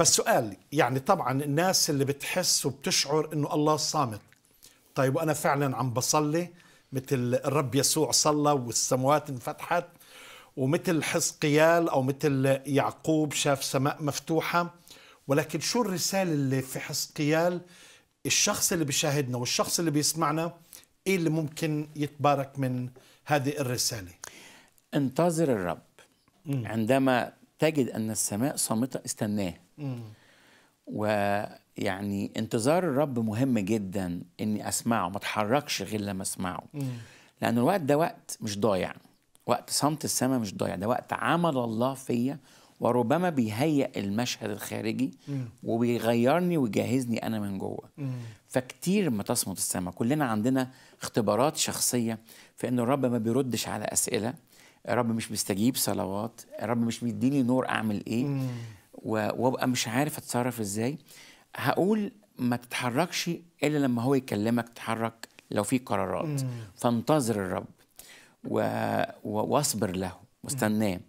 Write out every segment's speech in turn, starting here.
فالسؤال يعني طبعا الناس اللي بتحس وبتشعر انه الله صامت طيب وانا فعلا عم بصلي مثل الرب يسوع صلى والسماوات انفتحت ومثل حزقيال او مثل يعقوب شاف سماء مفتوحه ولكن شو الرساله اللي في حزقيال الشخص اللي بيشاهدنا والشخص اللي بيسمعنا ايه اللي ممكن يتبارك من هذه الرساله انتظر الرب عندما تجد أن السماء صامتة استناه ويعني انتظار الرب مهم جدا إني أسمعه ما اتحركش غير لما أسمعه لأن الوقت ده وقت مش ضايع وقت صمت السماء مش ضايع ده وقت عمل الله فيا وربما بيهيئ المشهد الخارجي مم. وبيغيرني ويجهزني انا من جوه مم. فكتير ما تصمت السماء كلنا عندنا اختبارات شخصيه في ان الرب ما بيردش على اسئله يا رب مش مستجيب صلوات يا رب مش مديني نور اعمل ايه وابقى مش عارف اتصرف ازاي هقول ما تتحركش الا لما هو يكلمك تحرك لو في قرارات فانتظر الرب و... و... واصبر له واستناه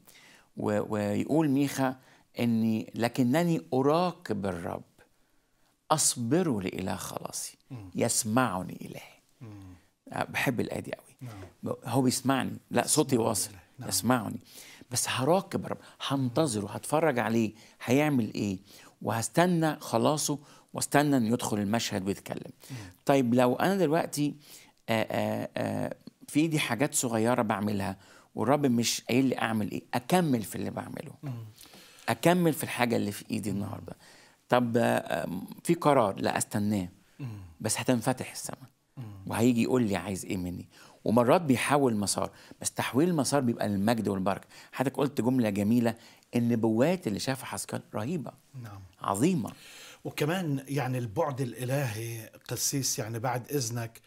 و... ويقول ميخا اني لكنني اراقب الرب اصبر لاله خلاصي يسمعني الهي أه، بحب الايه دي قوي نعم. هو بيسمعني لا صوتي نعم. واصل نعم. يسمعني بس هراقب رب هنتظره هتفرج عليه هيعمل ايه وهستنى خلاصه واستنى انه يدخل المشهد ويتكلم طيب لو انا دلوقتي آآ أه، آآ أه، في ايدي حاجات صغيره بعملها والرب مش قايل لي اعمل ايه اكمل في اللي بعمله اكمل في الحاجه اللي في ايدي النهارده طب في قرار لا استناه بس هتنفتح السماء وهيجي يقول لي عايز ايه مني ومرات بيحول مسار بس تحويل المسار بيبقى للمجد والبركه حضرتك قلت جمله جميله النبوات اللي شافها حسكان رهيبه نعم عظيمه وكمان يعني البعد الالهي قسيس يعني بعد اذنك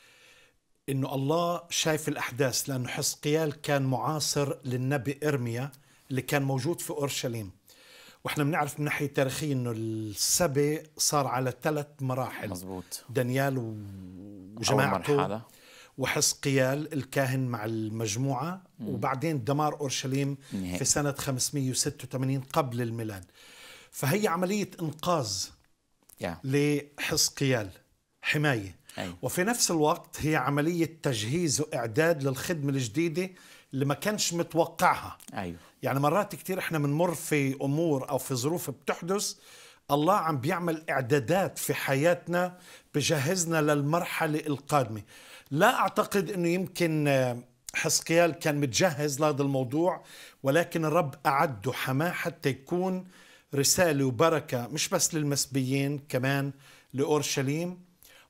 انه الله شايف الاحداث لانه حسقيال كان معاصر للنبي ارميا اللي كان موجود في اورشليم واحنا بنعرف من ناحيه تاريخيه انه السبي صار على ثلاث مراحل مظبوط دانيال وجماعته وحس قيال الكاهن مع المجموعة مم. وبعدين دمار أورشليم في سنة 586 قبل الميلاد فهي عملية إنقاذ yeah. قيال حماية أي. وفي نفس الوقت هي عملية تجهيز وإعداد للخدمة الجديدة اللي ما كانش متوقعها أيوه. يعني مرات كتير إحنا بنمر في أمور أو في ظروف بتحدث الله عم بيعمل اعدادات في حياتنا بجهزنا للمرحله القادمه لا اعتقد انه يمكن آه، حسقيال كان متجهز لهذا الموضوع ولكن الرب اعده حماه حتى يكون رساله وبركه مش بس للمسبيين كمان لاورشليم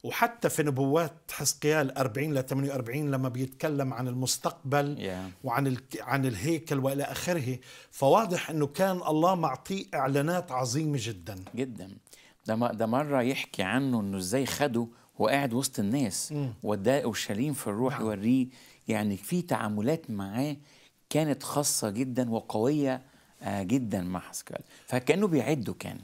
وحتى في نبوات حزقيال 40 ل 48 لما بيتكلم عن المستقبل yeah. وعن ال... عن الهيكل والى اخره فواضح انه كان الله معطيه اعلانات عظيمه جدا جدا ده ده مره يحكي عنه انه ازاي خده وقاعد وسط الناس وداه اورشليم في الروح نعم. يوريه يعني في تعاملات معاه كانت خاصه جدا وقويه آه، جدا مع حزقيال فكانه بيعده كان